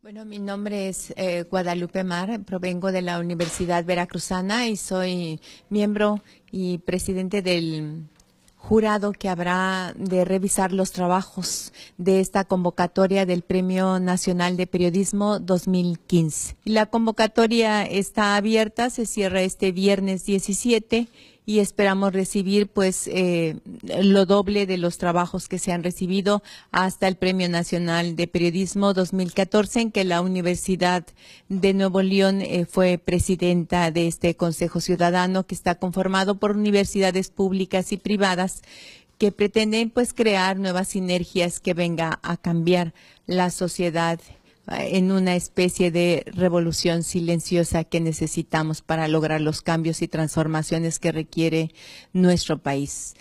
Bueno, mi nombre es eh, Guadalupe Mar, provengo de la Universidad Veracruzana y soy miembro y presidente del jurado que habrá de revisar los trabajos de esta convocatoria del Premio Nacional de Periodismo 2015. La convocatoria está abierta, se cierra este viernes 17 y esperamos recibir pues eh, lo doble de los trabajos que se han recibido hasta el Premio Nacional de Periodismo 2014 en que la Universidad de Nuevo León eh, fue presidenta de este Consejo Ciudadano que está conformado por universidades públicas y privadas que pretenden pues crear nuevas sinergias que venga a cambiar la sociedad en una especie de revolución silenciosa que necesitamos para lograr los cambios y transformaciones que requiere nuestro país.